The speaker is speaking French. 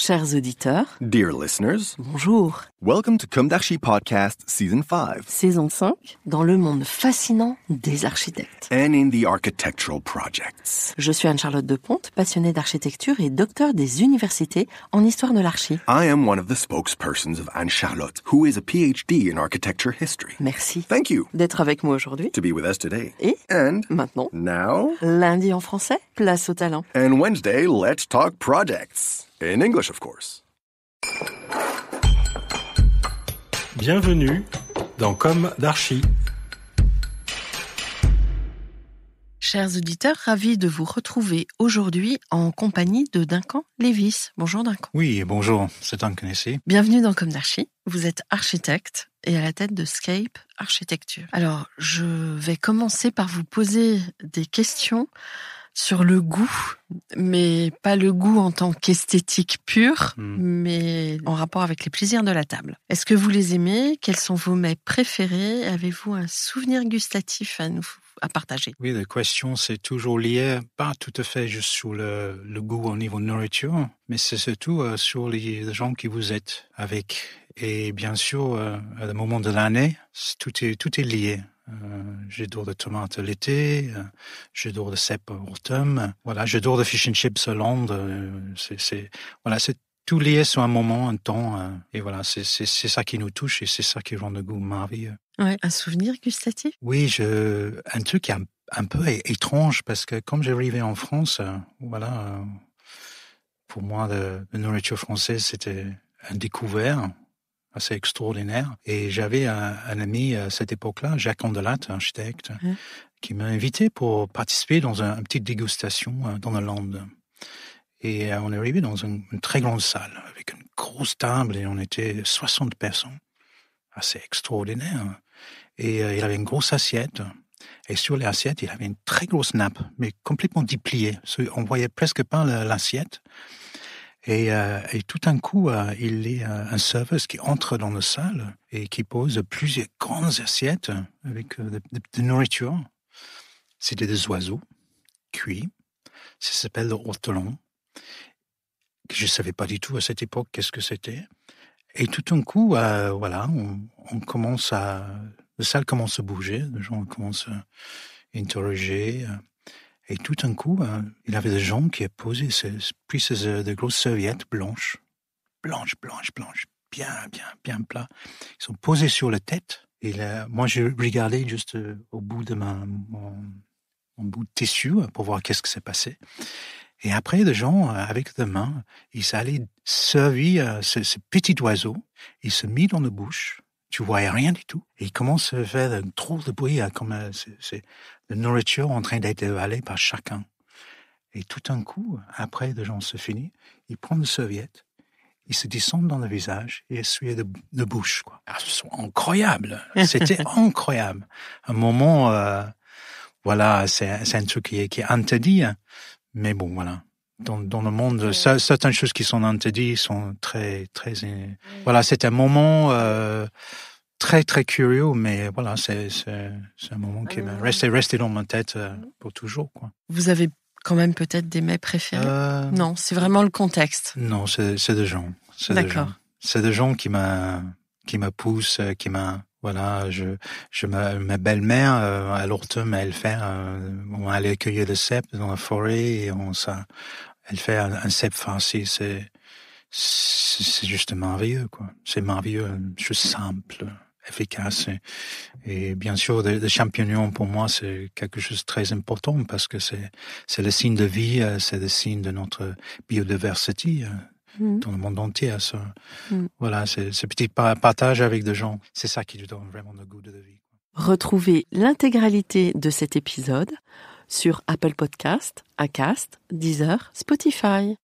Chers auditeurs, dear listeners, bonjour. Welcome to d'Archie Podcast Season 5. Saison 5 dans le monde fascinant des architectes. And in the architectural projects. Je suis Anne-Charlotte Deponte, passionnée d'architecture et docteur des universités en histoire de l'archi. I am one of the spokespersons of Anne-Charlotte, who is a PhD in architecture history. Merci. Thank you. D'être avec moi aujourd'hui. To be with us today. Et and maintenant. Now. Lundi en français, place au talent. And Wednesday, let's talk projects. In English, of course. Bienvenue dans Comme d'Archie. Chers auditeurs, ravis de vous retrouver aujourd'hui en compagnie de Duncan Levis. Bonjour Duncan. Oui, bonjour, c'est un connaissé. Bienvenue dans Comme d'Archie. Vous êtes architecte et à la tête de Scape Architecture. Alors, je vais commencer par vous poser des questions sur le goût, mais pas le goût en tant qu'esthétique pure, hmm. mais en rapport avec les plaisirs de la table. Est-ce que vous les aimez Quels sont vos mets préférés Avez-vous un souvenir gustatif à nous partager Oui, la question, c'est toujours lié, pas tout à fait juste sur le, goût au niveau de nourriture, mais c'est surtout euh, sur les, gens qui vous êtes avec. Et bien sûr, euh, à le moment de l'année, tout est lié. Euh, j'ai d'or de tomates l'été, euh, j'ai d'or de cèpes automne. Voilà, j'ai d'or de fish and chips l'Ande. Euh, c'est voilà, c'est tout lié sur un moment, un temps. et voilà, c'est ça qui nous touche et c'est ça qui rend le goût merveilleux. Ouais, un souvenir gustatif Oui, je, un truc un, un peu étrange parce que comme j'arrivais en France, voilà, pour moi, de la nourriture française, c'était un découvert assez extraordinaire. Et j'avais un, ami à cette époque-là, Jacques Andelat, architecte, hein? qui m'a invité pour participer dans un, une petite dégustation euh, dans la Lande. Et euh, on est arrivé dans une, très grande salle avec une grosse table et on était 60 personnes. Assez extraordinaire. Et euh, il avait une grosse assiette. Et sur l'assiette, il avait une très grosse nappe, mais complètement dépliée. On voyait presque pas l'assiette. Et, euh, et, tout d'un coup, euh, il y a euh, un service qui entre dans la salle et qui pose plusieurs grandes assiettes avec de, euh, de, nourriture. C'était des oiseaux cuits. Ça s'appelle le hortelon. Je ne savais pas du tout à cette époque qu'est-ce que c'était. Et tout d'un coup, voilà, on, on, commence à. La salle commence à bouger, les gens commencent à interroger. Et tout d'un coup, il ben, il avait des gens qui posaient ces, puis de grosses serviettes blanches, blanches, blanches, blanches, bien, bien, bien plat. Ils sont posés sur la tête. Et moi, je regardais juste euh, au bout de mon, bout de tissu hein, pour voir qu'est-ce qui s'est passé. Et après, les gens, euh, avec des mains, ils allaient servir euh, ce, petits petit oiseau. Ils se mit dans la bouche tu voyais rien du tout. Et il commence à faire trop de bruit, hein, comme euh, c'est la nourriture en train d'être avalée par chacun. Et tout d'un coup, après le gens se finit, ils prennent une serviette, il se descendent dans le visage et essuie de, bouche. Quoi. Ah, c'est incroyable, c'était incroyable. Un moment, euh, voilà, c'est, un truc qui est, qui est interdit, hein. mais bon, voilà dans, le monde, certaines choses qui sont interdites sont très, très. Voilà, c'est un moment euh, très, très curieux, mais voilà, c'est un moment qui m'est reste resté dans ma tête euh, pour toujours. Quoi. Vous avez quand même peut-être des mets préférés euh, Non, c'est vraiment le contexte. Non, c'est des gens. D'accord. C'est des gens qui m'a qui me poussent, qui m'a voilà, je, je ma, belle-mère à l'automne, elle fait, euh, on allait cueillir le cèpe dans la forêt et on ça, elle fait un, un cèpe c'est, c'est juste merveilleux, quoi. C'est merveilleux, juste simple, efficace. Et bien sûr, les champignons, pour moi, c'est quelque chose de très important parce que c'est, c'est le signe de vie, euh, c'est le signe de notre biodiversité euh, mmh. dans le monde entier. Mmh. Voilà, ce, ce petit partage avec des gens, c'est ça qui lui donne vraiment le goût de la vie. Retrouvez l'intégralité de cet épisode sur Apple Podcast, Acast, Deezer, Spotify.